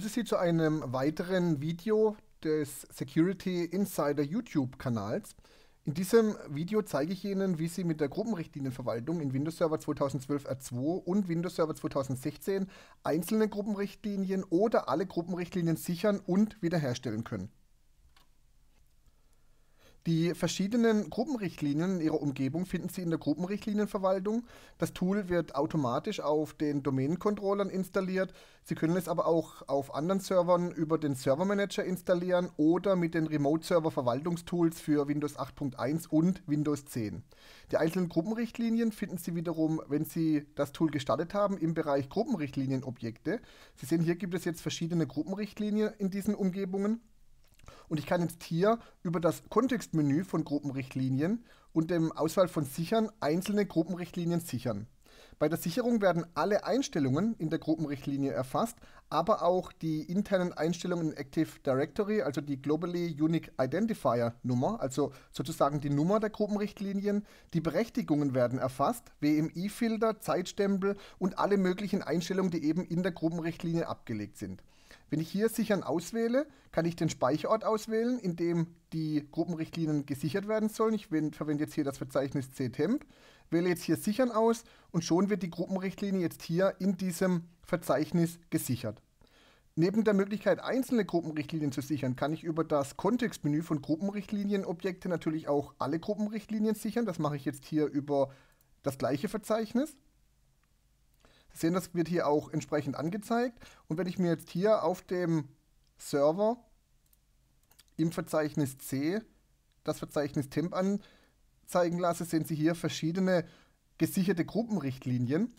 begrüße Sie zu einem weiteren Video des Security Insider YouTube-Kanals. In diesem Video zeige ich Ihnen, wie Sie mit der Gruppenrichtlinienverwaltung in Windows Server 2012 R2 und Windows Server 2016 einzelne Gruppenrichtlinien oder alle Gruppenrichtlinien sichern und wiederherstellen können. Die verschiedenen Gruppenrichtlinien in Ihrer Umgebung finden Sie in der Gruppenrichtlinienverwaltung. Das Tool wird automatisch auf den Domänencontrollern installiert. Sie können es aber auch auf anderen Servern über den Servermanager installieren oder mit den Remote-Server-Verwaltungstools für Windows 8.1 und Windows 10. Die einzelnen Gruppenrichtlinien finden Sie wiederum, wenn Sie das Tool gestartet haben, im Bereich Gruppenrichtlinienobjekte. Sie sehen, hier gibt es jetzt verschiedene Gruppenrichtlinien in diesen Umgebungen. Und ich kann jetzt hier über das Kontextmenü von Gruppenrichtlinien und dem Auswahl von Sichern einzelne Gruppenrichtlinien sichern. Bei der Sicherung werden alle Einstellungen in der Gruppenrichtlinie erfasst, aber auch die internen Einstellungen in Active Directory, also die Globally Unique Identifier Nummer, also sozusagen die Nummer der Gruppenrichtlinien. Die Berechtigungen werden erfasst, WMI-Filter, Zeitstempel und alle möglichen Einstellungen, die eben in der Gruppenrichtlinie abgelegt sind. Wenn ich hier Sichern auswähle, kann ich den Speicherort auswählen, in dem die Gruppenrichtlinien gesichert werden sollen. Ich verwende jetzt hier das Verzeichnis ctemp, wähle jetzt hier Sichern aus und schon wird die Gruppenrichtlinie jetzt hier in diesem Verzeichnis gesichert. Neben der Möglichkeit, einzelne Gruppenrichtlinien zu sichern, kann ich über das Kontextmenü von Gruppenrichtlinienobjekte natürlich auch alle Gruppenrichtlinien sichern. Das mache ich jetzt hier über das gleiche Verzeichnis sehen, das wird hier auch entsprechend angezeigt. Und wenn ich mir jetzt hier auf dem Server im Verzeichnis C das Verzeichnis Temp anzeigen lasse, sehen Sie hier verschiedene gesicherte Gruppenrichtlinien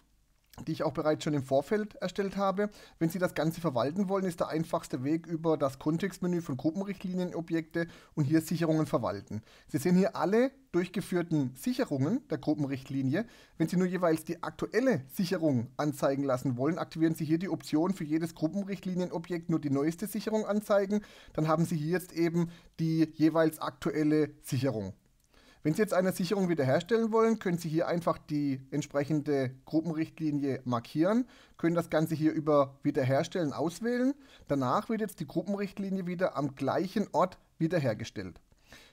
die ich auch bereits schon im Vorfeld erstellt habe. Wenn Sie das Ganze verwalten wollen, ist der einfachste Weg über das Kontextmenü von Gruppenrichtlinienobjekte und hier Sicherungen verwalten. Sie sehen hier alle durchgeführten Sicherungen der Gruppenrichtlinie. Wenn Sie nur jeweils die aktuelle Sicherung anzeigen lassen wollen, aktivieren Sie hier die Option für jedes Gruppenrichtlinienobjekt nur die neueste Sicherung anzeigen. Dann haben Sie hier jetzt eben die jeweils aktuelle Sicherung. Wenn Sie jetzt eine Sicherung wiederherstellen wollen, können Sie hier einfach die entsprechende Gruppenrichtlinie markieren, können das Ganze hier über Wiederherstellen auswählen. Danach wird jetzt die Gruppenrichtlinie wieder am gleichen Ort wiederhergestellt.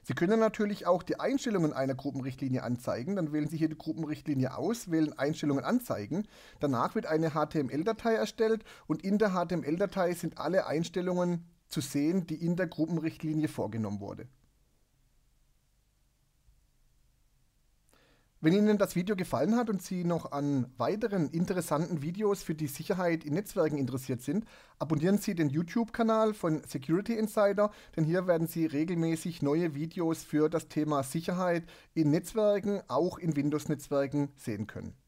Sie können natürlich auch die Einstellungen einer Gruppenrichtlinie anzeigen. Dann wählen Sie hier die Gruppenrichtlinie aus, wählen Einstellungen anzeigen. Danach wird eine HTML-Datei erstellt und in der HTML-Datei sind alle Einstellungen zu sehen, die in der Gruppenrichtlinie vorgenommen wurden. Wenn Ihnen das Video gefallen hat und Sie noch an weiteren interessanten Videos für die Sicherheit in Netzwerken interessiert sind, abonnieren Sie den YouTube-Kanal von Security Insider, denn hier werden Sie regelmäßig neue Videos für das Thema Sicherheit in Netzwerken, auch in Windows-Netzwerken, sehen können.